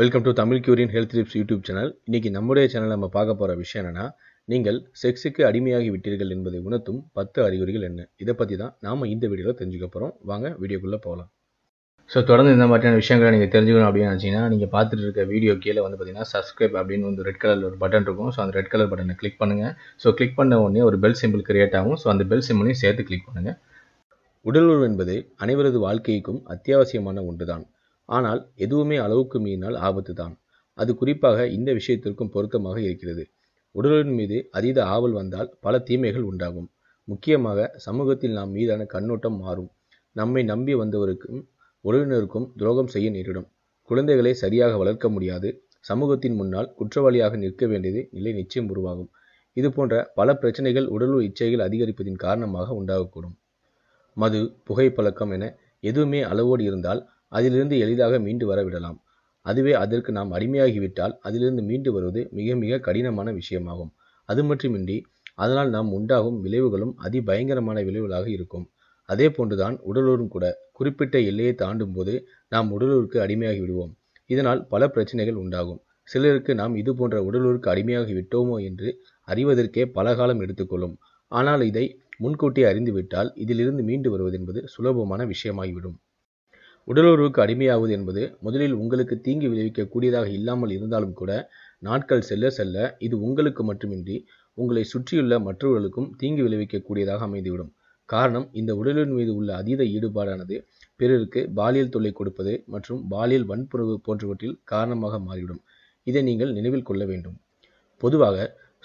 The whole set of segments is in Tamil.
வெல்கம் டு தமிழ் கியூரின் ஹெல்த் டிப்ஸ் யூடியூப் சேனல் இன்றைக்கி நம்முடைய சேனல் நம்ம பார்க்க போகிற விஷயம் என்னென்னா நீங்கள் செக்ஸுக்கு அடிமையாகி விட்டீர்கள் என்பதை உணர்த்தும் பத்து அறிகுறிகள் என்ன இதை பற்றி தான் நாம் இந்த வீடியோவில் தெரிஞ்சுக்க போகிறோம் வாங்க வீடியோக்குள்ளே போகலாம் ஸோ தொடர்ந்து இந்த மாதிரியான விஷயங்களை நீங்கள் தெரிஞ்சுக்கணும் அப்படின்னு நினச்சிங்கன்னா நீங்கள் பார்த்துட்டு இருக்க வீடியோ கீழே வந்து பார்த்தீங்கன்னா சப்ஸ்கிரைப் அப்படின்னு வந்து ரெட் கலரில் ஒரு பட்டன் இருக்கும் ஸோ அந்த ரெட் கலர் பட்டனை கிளிக் பண்ணுங்கள் ஸோ கிளிக் பண்ண உடனே ஒரு பெல் சிம்பிள் கிரியேட் ஆகும் ஸோ அந்த பெல் சிம்பிளையும் சேர்த்து கிளிக் பண்ணுங்கள் உறவு என்பது அனைவரது வாழ்க்கைக்கும் அத்தியாவசியமான ஒன்று தான் ஆனால் எதுவுமே அளவுக்கு மீறினால் ஆபத்து தான் அது குறிப்பாக இந்த விஷயத்திற்கும் பொருத்தமாக இருக்கிறது உடலின் மீது அதீத ஆவல் வந்தால் பல தீமைகள் உண்டாகும் முக்கியமாக சமூகத்தில் நாம் மீதான கண்ணோட்டம் மாறும் நம்மை நம்பி வந்தவருக்கும் உறவினருக்கும் துரோகம் செய்ய நேரிடும் குழந்தைகளை சரியாக வளர்க்க முடியாது சமூகத்தின் முன்னால் குற்றவாளியாக நிற்க வேண்டியது நிலை நிச்சயம் உருவாகும் இது போன்ற பல பிரச்சனைகள் உடல் இச்சைகள் அதிகரிப்பதின் காரணமாக உண்டாகக்கூடும் மது புகைப்பழக்கம் என எதுவுமே அளவோடு இருந்தால் அதிலிருந்து எளிதாக மீண்டு வரவிடலாம் அதுவே அதற்கு நாம் அடிமையாகிவிட்டால் அதிலிருந்து மீண்டு வருவது மிக மிக கடினமான விஷயமாகும் அது மட்டுமின்றி அதனால் நாம் உண்டாகும் விளைவுகளும் அதிபயங்கரமான விளைவுகளாக இருக்கும் அதே போன்றுதான் உடலூரும் கூட குறிப்பிட்ட எல்லையை தாண்டும் போது நாம் உடலூருக்கு அடிமையாகி விடுவோம் இதனால் பல பிரச்சனைகள் உண்டாகும் சிலருக்கு நாம் இது போன்ற உடலூருக்கு அடிமையாகி விட்டோமோ என்று அறிவதற்கே பல காலம் எடுத்துக்கொள்ளும் ஆனால் இதை முன்கூட்டி அறிந்துவிட்டால் இதிலிருந்து மீண்டு வருவதென்பது சுலபமான விஷயமாகிவிடும் உடலுறவுக்கு அடிமையாவது என்பது முதலில் உங்களுக்கு தீங்கு விளைவிக்கக்கூடியதாக இல்லாமல் இருந்தாலும் கூட நாட்கள் செல்ல செல்ல இது உங்களுக்கு மட்டுமின்றி உங்களை சுற்றியுள்ள மற்றவர்களுக்கும் தீங்கு விளைவிக்கக்கூடியதாக அமைந்துவிடும் காரணம் இந்த உடலின் மீது உள்ள அதீத ஈடுபாடானது பிறருக்கு பாலியல் தொல்லை கொடுப்பது மற்றும் பாலியல் வன்புணர்வு போன்றவற்றில் காரணமாக மாறிவிடும் இதை நீங்கள் நினைவில் கொள்ள வேண்டும் பொதுவாக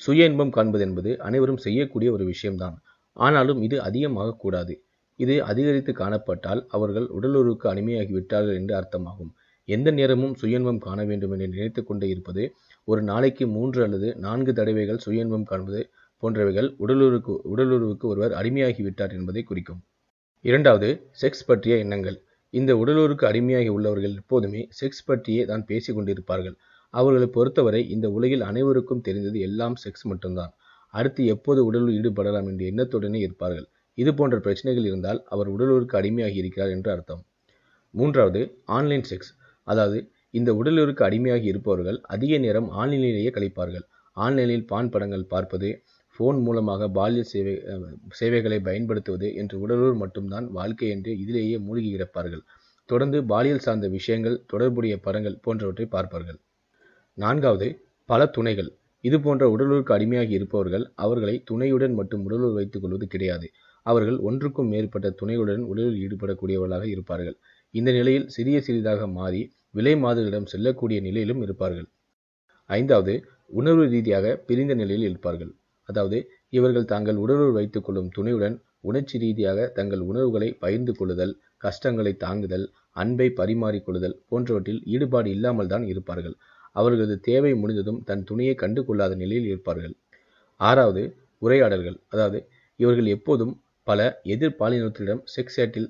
சுய இன்பம் காண்பது என்பது அனைவரும் செய்யக்கூடிய ஒரு விஷயம்தான் ஆனாலும் இது அதிகமாக கூடாது இது அதிகரித்து காணப்பட்டால் அவர்கள் உடலுறவுக்கு அடிமையாகிவிட்டார்கள் என்று அர்த்தமாகும் எந்த நேரமும் சுயன்பம் காண வேண்டும் என்று நினைத்து கொண்டே இருப்பது ஒரு நாளைக்கு மூன்று அல்லது நான்கு தடவைகள் சுயன்பம் காண்பது போன்றவைகள் உடலுறவுக்கு உடலுறவுக்கு ஒருவர் அடிமையாகிவிட்டார் என்பதை குறிக்கும் இரண்டாவது செக்ஸ் பற்றிய எண்ணங்கள் இந்த உடலுறவுக்கு அடிமையாகி உள்ளவர்கள் எப்போதுமே செக்ஸ் பற்றியே தான் பேசி கொண்டிருப்பார்கள் அவர்களை பொறுத்தவரை இந்த உலகில் அனைவருக்கும் தெரிந்தது எல்லாம் செக்ஸ் மட்டும்தான் அடுத்து எப்போது உடலில் ஈடுபடலாம் என்ற எண்ணத்துடனே இருப்பார்கள் இது போன்ற பிரச்சனைகள் இருந்தால் அவர் உடலுறவுக்கு அடிமையாகி இருக்கிறார் என்று அர்த்தம் மூன்றாவது ஆன்லைன் செக்ஸ் அதாவது இந்த உடலுறவுக்கு அடிமையாகி இருப்பவர்கள் அதிக நேரம் ஆன்லைனிலேயே கழிப்பார்கள் ஆன்லைனில் பான் படங்கள் பார்ப்பது ஃபோன் மூலமாக பாலியல் சேவை சேவைகளை பயன்படுத்துவது என்று உடலூர் மட்டும்தான் வாழ்க்கை என்று இதிலேயே மூழ்கி கிடப்பார்கள் தொடர்ந்து பாலியல் சார்ந்த விஷயங்கள் தொடர்புடைய படங்கள் போன்றவற்றை பார்ப்பார்கள் நான்காவது பல துணைகள் இது போன்ற உடலூருக்கு அடிமையாகி இருப்பவர்கள் அவர்களை துணையுடன் மட்டும் உடலூர் வைத்துக் கொள்வது கிடையாது அவர்கள் ஒன்றுக்கும் மேற்பட்ட துணையுடன் உடலில் ஈடுபடக்கூடியவர்களாக இருப்பார்கள் இந்த நிலையில் சிறிய சிறிதாக மாறி விலை மாதர்களிடம் செல்லக்கூடிய நிலையிலும் இருப்பார்கள் ஐந்தாவது உணர்வு ரீதியாக பிரிந்த நிலையில் இருப்பார்கள் அதாவது இவர்கள் தாங்கள் உடலுறவு வைத்துக் கொள்ளும் துணையுடன் உணர்ச்சி ரீதியாக தங்கள் உணர்வுகளை பகிர்ந்து கொள்ளுதல் கஷ்டங்களை தாங்குதல் அன்பை பரிமாறிக்கொள்ளுதல் போன்றவற்றில் ஈடுபாடு இல்லாமல் தான் இருப்பார்கள் அவர்களது தேவை முடிந்ததும் தன் துணையை கண்டு கொள்ளாத நிலையில் இருப்பார்கள் ஆறாவது உரையாடல்கள் அதாவது இவர்கள் எப்போதும் பல எதிர் பாலினத்திடம் செக்ஸ் சேட்டில்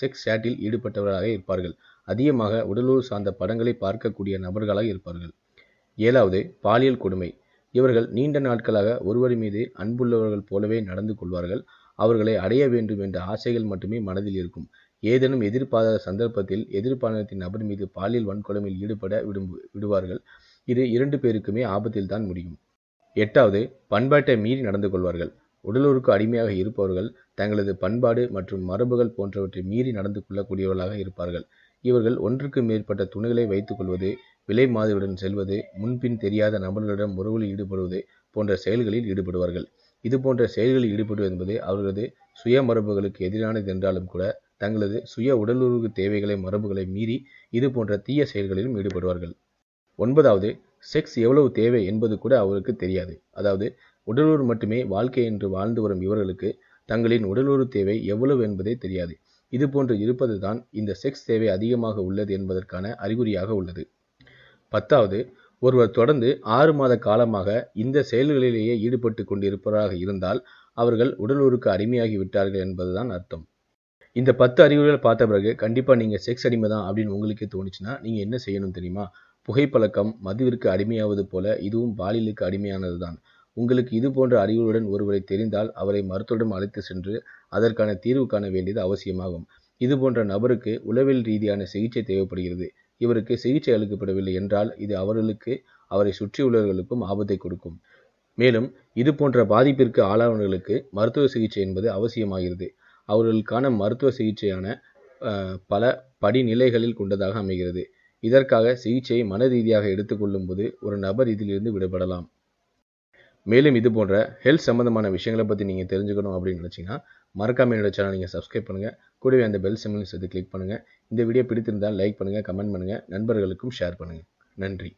செக்ஸ் சேட்டில் ஈடுபட்டவர்களாக இருப்பார்கள் அதிகமாக உடலூர் சார்ந்த படங்களை பார்க்கக்கூடிய நபர்களாக இருப்பார்கள் ஏழாவது பாலியல் கொடுமை இவர்கள் நீண்ட நாட்களாக ஒருவர் மீது அன்புள்ளவர்கள் போலவே நடந்து கொள்வார்கள் அவர்களை அடைய வேண்டும் என்ற ஆசைகள் மட்டுமே மனதில் இருக்கும் ஏதேனும் எதிர்பாராத சந்தர்ப்பத்தில் எதிர்பாலினத்தின் நபர் மீது பாலியல் வன்கொடுமையில் ஈடுபட விடும் விடுவார்கள் இது இரண்டு பேருக்குமே ஆபத்தில் தான் முடியும் எட்டாவது பண்பாட்டை மீறி நடந்து கொள்வார்கள் உடலுறுக்கு அடிமையாக இருப்பவர்கள் தங்களது பண்பாடு மற்றும் மரபுகள் போன்றவற்றை மீறி நடந்து கொள்ளக்கூடியவர்களாக இருப்பார்கள் இவர்கள் ஒன்றுக்கு மேற்பட்ட வைத்துக் வைத்துக்கொள்வது விலை மாதிரியுடன் செல்வது முன்பின் தெரியாத நபர்களிடம் உறவுகளில் ஈடுபடுவது போன்ற செயல்களில் ஈடுபடுவார்கள் இது போன்ற செயல்களில் ஈடுபடுவது என்பது அவர்களது சுய மரபுகளுக்கு எதிரானது என்றாலும் கூட தங்களது சுய உடலுறவு தேவைகளை மரபுகளை மீறி இது போன்ற தீய செயல்களிலும் ஈடுபடுவார்கள் ஒன்பதாவது செக்ஸ் எவ்வளவு தேவை என்பது கூட அவருக்கு தெரியாது அதாவது உடலூர் மட்டுமே வாழ்க்கை என்று வாழ்ந்து வரும் இவர்களுக்கு தங்களின் உடலூர் தேவை எவ்வளவு என்பதே தெரியாது இது இருப்பது இருப்பதுதான் இந்த செக்ஸ் தேவை அதிகமாக உள்ளது என்பதற்கான அறிகுறியாக உள்ளது பத்தாவது ஒருவர் தொடர்ந்து ஆறு மாத காலமாக இந்த செயல்களிலேயே ஈடுபட்டு கொண்டிருப்பவராக இருந்தால் அவர்கள் உடலூருக்கு அடிமையாகி விட்டார்கள் என்பதுதான் அர்த்தம் இந்த பத்து அறிகுறிகள் பார்த்த பிறகு கண்டிப்பாக நீங்கள் செக்ஸ் அடிமை தான் அப்படின்னு உங்களுக்கே தோணுச்சுன்னா நீங்கள் என்ன செய்யணும் தெரியுமா புகைப்பழக்கம் மதுவிற்கு அடிமையாவது போல இதுவும் பாலியலுக்கு அடிமையானது தான் உங்களுக்கு இது போன்ற அறிவுடன் ஒருவரை தெரிந்தால் அவரை மருத்துவரிடம் அழைத்து சென்று அதற்கான தீர்வு காண வேண்டியது அவசியமாகும் இது போன்ற நபருக்கு உளவில் ரீதியான சிகிச்சை தேவைப்படுகிறது இவருக்கு சிகிச்சை அளிக்கப்படவில்லை என்றால் இது அவர்களுக்கு அவரை சுற்றியுள்ளவர்களுக்கும் ஆபத்தை கொடுக்கும் மேலும் இது போன்ற பாதிப்பிற்கு ஆளானவர்களுக்கு மருத்துவ சிகிச்சை என்பது அவசியமாகிறது அவர்களுக்கான மருத்துவ சிகிச்சையான பல படிநிலைகளில் கொண்டதாக அமைகிறது இதற்காக சிகிச்சையை மன ரீதியாக எடுத்துக்கொள்ளும் போது ஒரு நபர் இதிலிருந்து விடுபடலாம் மேலும் இது போன்ற ஹெல்த் சம்மந்தமான விஷயங்களை பற்றி நீங்கள் தெரிஞ்சுக்கணும் அப்படின்னு நினச்சிங்கன்னா மறக்காமல் என்னோடய சேனல் நீங்கள் சப்ஸ்கிரைப் பண்ணுங்கள் கூடவே அந்த பெல் சிம்லையும் சேர்த்து கிளிக் பண்ணுங்கள் இந்த வீடியோ பிடித்திருந்தால் லைக் பண்ணுங்கள் கமெண்ட் பண்ணுங்கள் நண்பர்களுக்கும் ஷேர் பண்ணுங்கள் நன்றி